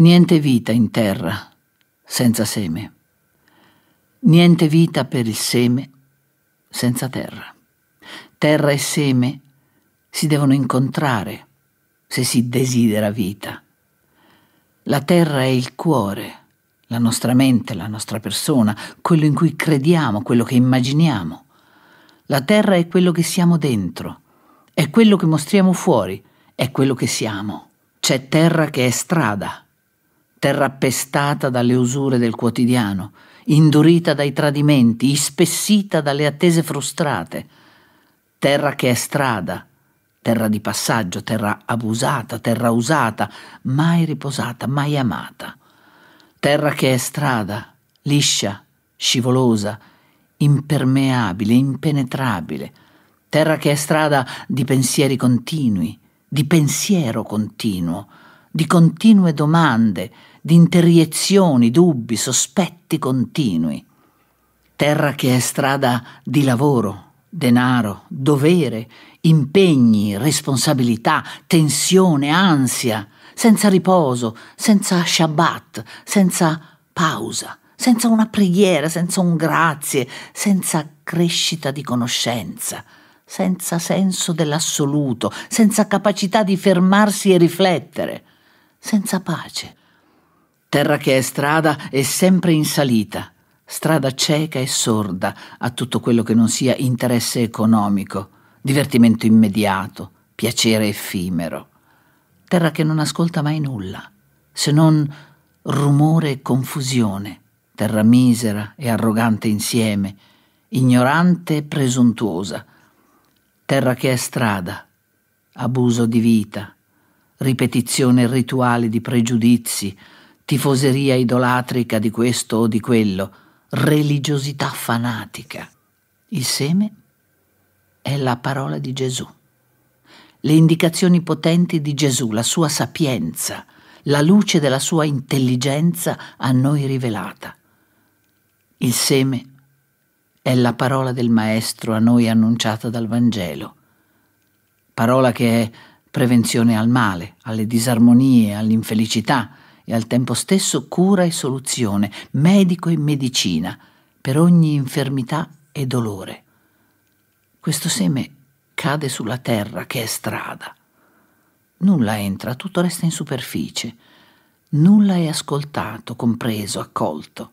Niente vita in terra senza seme. Niente vita per il seme senza terra. Terra e seme si devono incontrare se si desidera vita. La terra è il cuore, la nostra mente, la nostra persona, quello in cui crediamo, quello che immaginiamo. La terra è quello che siamo dentro, è quello che mostriamo fuori, è quello che siamo. C'è terra che è strada, terra pestata dalle usure del quotidiano, indurita dai tradimenti, ispessita dalle attese frustrate, terra che è strada, terra di passaggio, terra abusata, terra usata, mai riposata, mai amata, terra che è strada, liscia, scivolosa, impermeabile, impenetrabile, terra che è strada di pensieri continui, di pensiero continuo, di continue domande, di interiezioni, dubbi, sospetti continui. Terra che è strada di lavoro, denaro, dovere, impegni, responsabilità, tensione, ansia, senza riposo, senza Shabbat, senza pausa, senza una preghiera, senza un grazie, senza crescita di conoscenza, senza senso dell'assoluto, senza capacità di fermarsi e riflettere senza pace. Terra che è strada e sempre in salita, strada cieca e sorda a tutto quello che non sia interesse economico, divertimento immediato, piacere effimero. Terra che non ascolta mai nulla, se non rumore e confusione, terra misera e arrogante insieme, ignorante e presuntuosa, terra che è strada, abuso di vita, ripetizione rituale di pregiudizi, tifoseria idolatrica di questo o di quello, religiosità fanatica. Il seme è la parola di Gesù. Le indicazioni potenti di Gesù, la sua sapienza, la luce della sua intelligenza a noi rivelata. Il seme è la parola del Maestro a noi annunciata dal Vangelo, parola che è prevenzione al male, alle disarmonie, all'infelicità e al tempo stesso cura e soluzione, medico e medicina, per ogni infermità e dolore. Questo seme cade sulla terra che è strada. Nulla entra, tutto resta in superficie. Nulla è ascoltato, compreso, accolto.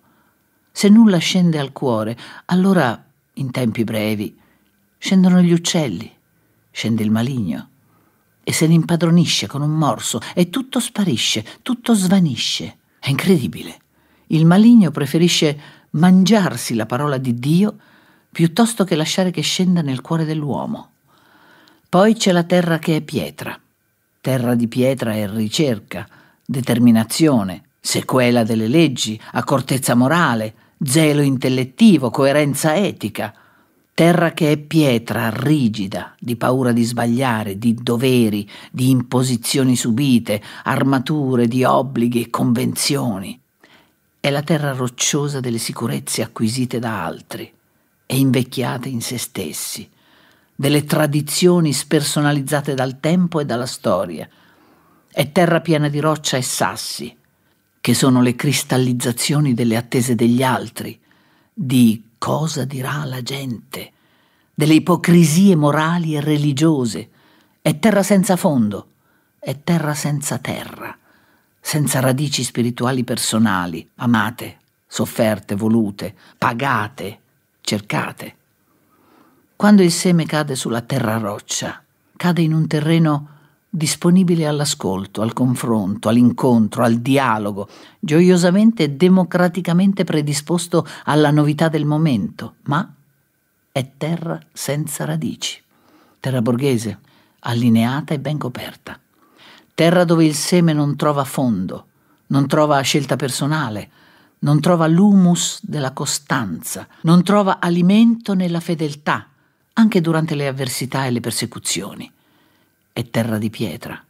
Se nulla scende al cuore, allora, in tempi brevi, scendono gli uccelli, scende il maligno e se ne impadronisce con un morso e tutto sparisce, tutto svanisce. È incredibile. Il maligno preferisce mangiarsi la parola di Dio piuttosto che lasciare che scenda nel cuore dell'uomo. Poi c'è la terra che è pietra. Terra di pietra è ricerca, determinazione, sequela delle leggi, accortezza morale, zelo intellettivo, coerenza etica terra che è pietra, rigida, di paura di sbagliare, di doveri, di imposizioni subite, armature di obblighi e convenzioni. È la terra rocciosa delle sicurezze acquisite da altri e invecchiate in se stessi, delle tradizioni spersonalizzate dal tempo e dalla storia. È terra piena di roccia e sassi, che sono le cristallizzazioni delle attese degli altri, di Cosa dirà la gente? Delle ipocrisie morali e religiose. È terra senza fondo, è terra senza terra, senza radici spirituali personali, amate, sofferte, volute, pagate, cercate. Quando il seme cade sulla terra roccia, cade in un terreno disponibile all'ascolto, al confronto, all'incontro, al dialogo, gioiosamente e democraticamente predisposto alla novità del momento, ma è terra senza radici, terra borghese, allineata e ben coperta, terra dove il seme non trova fondo, non trova scelta personale, non trova l'humus della costanza, non trova alimento nella fedeltà, anche durante le avversità e le persecuzioni e terra di pietra,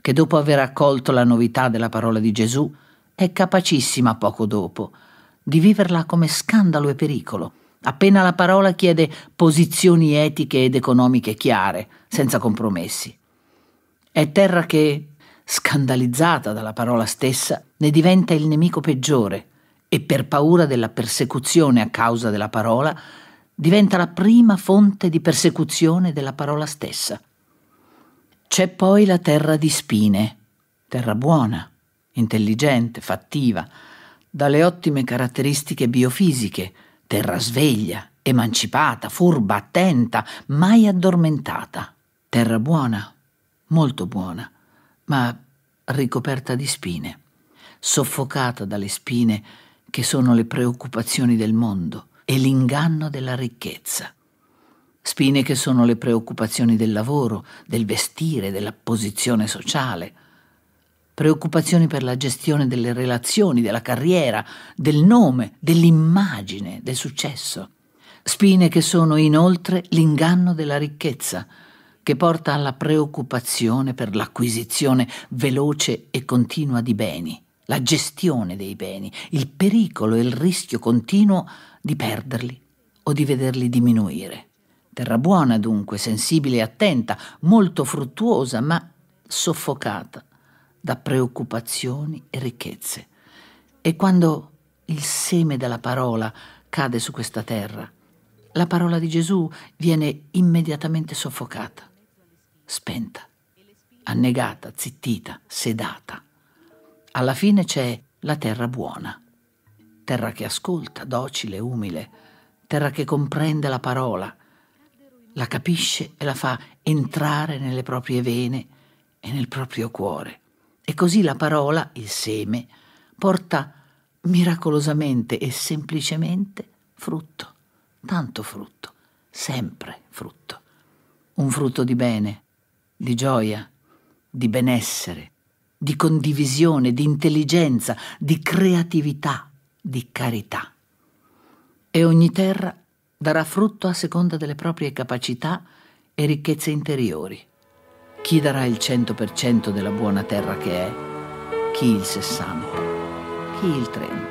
che dopo aver accolto la novità della parola di Gesù è capacissima poco dopo di viverla come scandalo e pericolo. Appena la parola chiede posizioni etiche ed economiche chiare, senza compromessi. È terra che, scandalizzata dalla parola stessa, ne diventa il nemico peggiore e per paura della persecuzione a causa della parola, diventa la prima fonte di persecuzione della parola stessa. C'è poi la terra di spine, terra buona, intelligente, fattiva, dalle ottime caratteristiche biofisiche, terra sveglia, emancipata, furba, attenta, mai addormentata. Terra buona, molto buona, ma ricoperta di spine, soffocata dalle spine che sono le preoccupazioni del mondo e l'inganno della ricchezza. Spine che sono le preoccupazioni del lavoro, del vestire, della posizione sociale. Preoccupazioni per la gestione delle relazioni, della carriera, del nome, dell'immagine, del successo. Spine che sono inoltre l'inganno della ricchezza, che porta alla preoccupazione per l'acquisizione veloce e continua di beni, la gestione dei beni, il pericolo e il rischio continuo di perderli o di vederli diminuire. Terra buona dunque, sensibile e attenta, molto fruttuosa, ma soffocata da preoccupazioni e ricchezze. E quando il seme della parola cade su questa terra, la parola di Gesù viene immediatamente soffocata, spenta, annegata, zittita, sedata. Alla fine c'è la terra buona, terra che ascolta, docile, umile, terra che comprende la parola, la capisce e la fa entrare nelle proprie vene e nel proprio cuore. E così la parola, il seme, porta miracolosamente e semplicemente frutto, tanto frutto, sempre frutto. Un frutto di bene, di gioia, di benessere, di condivisione, di intelligenza, di creatività, di carità. E ogni terra darà frutto a seconda delle proprie capacità e ricchezze interiori. Chi darà il 100% della buona terra che è, chi il 60, chi il 30.